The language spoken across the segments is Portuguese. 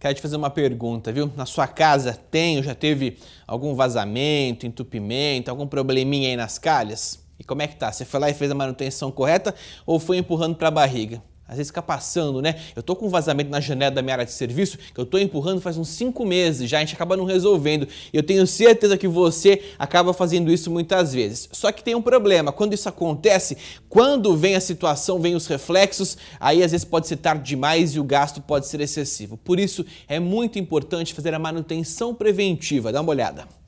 Quero te fazer uma pergunta, viu? Na sua casa tem ou já teve algum vazamento, entupimento, algum probleminha aí nas calhas? E como é que tá? Você foi lá e fez a manutenção correta ou foi empurrando para a barriga? às vezes fica passando, né? Eu tô com vazamento na janela da minha área de serviço, que eu tô empurrando faz uns cinco meses já, a gente acaba não resolvendo. E eu tenho certeza que você acaba fazendo isso muitas vezes. Só que tem um problema, quando isso acontece, quando vem a situação, vem os reflexos, aí às vezes pode ser tarde demais e o gasto pode ser excessivo. Por isso é muito importante fazer a manutenção preventiva. Dá uma olhada.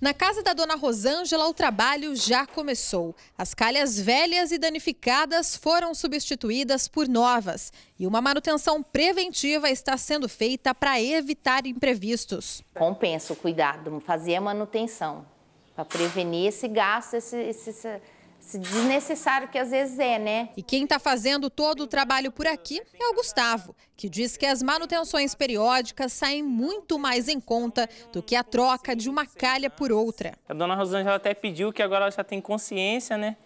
Na casa da dona Rosângela, o trabalho já começou. As calhas velhas e danificadas foram substituídas por novas. E uma manutenção preventiva está sendo feita para evitar imprevistos. Compensa o cuidado, fazer a manutenção, para prevenir esse gasto, esse, esse desnecessário que às vezes é, né? E quem está fazendo todo o trabalho por aqui é o Gustavo, que diz que as manutenções periódicas saem muito mais em conta do que a troca de uma calha por outra. A dona Rosângela até pediu que agora ela já tem consciência, né?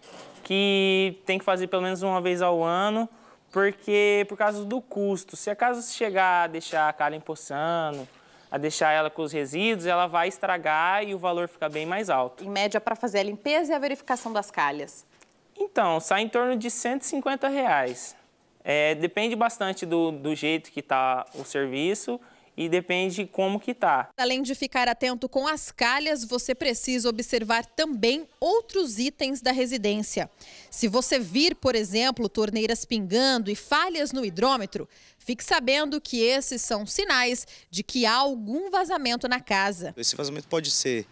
Que tem que fazer pelo menos uma vez ao ano, porque por causa do custo. Se acaso chegar a deixar a calha empoçando a deixar ela com os resíduos, ela vai estragar e o valor fica bem mais alto. Em média, para fazer a limpeza e a verificação das calhas? Então, sai em torno de 150 reais. É, depende bastante do, do jeito que está o serviço, e depende como que tá. Além de ficar atento com as calhas, você precisa observar também outros itens da residência. Se você vir, por exemplo, torneiras pingando e falhas no hidrômetro, fique sabendo que esses são sinais de que há algum vazamento na casa. Esse vazamento pode ser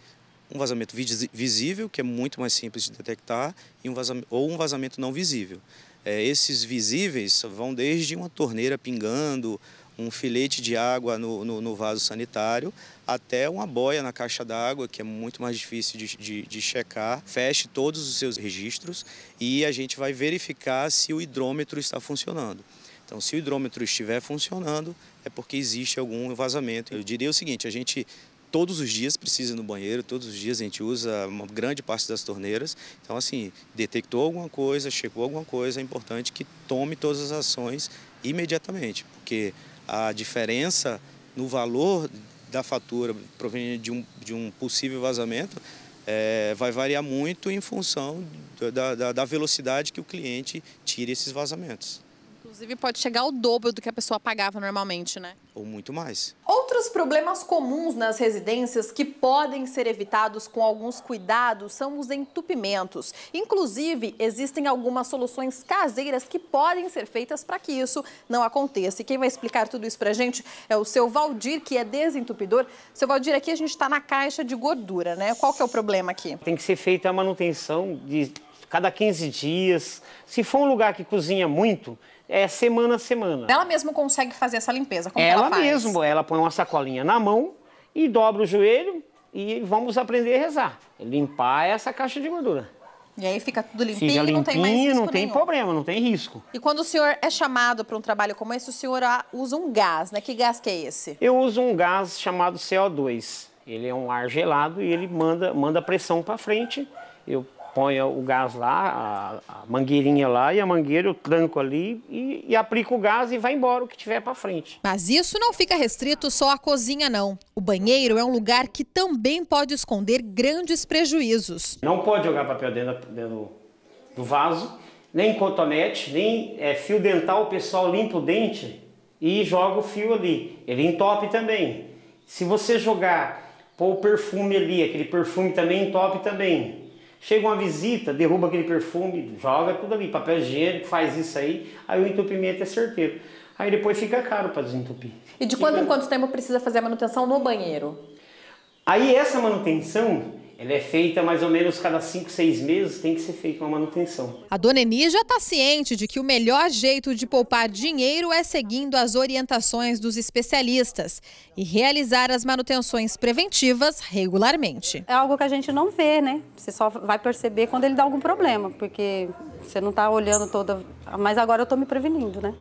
um vazamento visível, que é muito mais simples de detectar, e um vazamento, ou um vazamento não visível. É, esses visíveis vão desde uma torneira pingando, um filete de água no, no, no vaso sanitário, até uma boia na caixa d'água, que é muito mais difícil de, de, de, checar. Feche todos os seus registros e a gente vai verificar se o hidrômetro está funcionando. Então, se o hidrômetro estiver funcionando, é porque existe algum vazamento. Eu diria o seguinte: a gente todos os dias precisa ir no banheiro, todos os dias a gente usa uma grande parte das torneiras. Então, assim, detectou alguma coisa, checou alguma coisa, é importante que tome todas as ações imediatamente, porque a diferença no valor da fatura proveniente de um, de um possível vazamento é, vai variar muito em função da, da, da velocidade que o cliente tire esses vazamentos. Inclusive, pode chegar ao dobro do que a pessoa pagava normalmente, né? Ou muito mais. Outros problemas comuns nas residências que podem ser evitados com alguns cuidados são os entupimentos. Inclusive, existem algumas soluções caseiras que podem ser feitas para que isso não aconteça. E quem vai explicar tudo isso para a gente é o seu Valdir, que é desentupidor. Seu Valdir, aqui a gente está na caixa de gordura, né? Qual que é o problema aqui? Tem que ser feita a manutenção de cada 15 dias. Se for um lugar que cozinha muito, é semana a semana. Ela mesma consegue fazer essa limpeza? Como ela, ela faz? ela põe uma sacolinha na mão e dobra o joelho e vamos aprender a rezar. Limpar é essa caixa de gordura. E aí fica tudo limpinho, fica limpinho não tem mais não tem nenhum. problema, não tem risco. E quando o senhor é chamado para um trabalho como esse, o senhor ah, usa um gás, né? Que gás que é esse? Eu uso um gás chamado CO2. Ele é um ar gelado e ele manda, manda pressão para frente. Eu ponho o gás lá, a, a, mangueirinha lá e a mangueira, eu tranco ali e, e aplico o gás e vai embora o que tiver para frente. Mas isso não fica restrito só à cozinha, não. O banheiro é um lugar que também pode esconder grandes prejuízos. Não pode jogar papel dentro, dentro do vaso, nem cotonete, nem é, fio dental. O pessoal limpa o dente e joga o fio ali. Ele entope também. Se você jogar, pôr o perfume ali, aquele perfume também entope também. Chega uma visita, derruba aquele perfume, joga tudo ali, papel higiênico, faz isso aí, aí o entupimento é certeiro. Aí depois fica caro para desentupir. E de quanto em quanto tempo precisa fazer a manutenção no banheiro? Aí essa manutenção ela é feita mais ou menos cada 5, 6 meses, tem que ser feita uma manutenção. A dona Eni já está ciente de que o melhor jeito de poupar dinheiro é seguindo as orientações dos especialistas e realizar as manutenções preventivas regularmente. É algo que a gente não vê, né? Você só vai perceber quando ele dá algum problema, porque você não está olhando toda. Mas agora eu estou me prevenindo, né?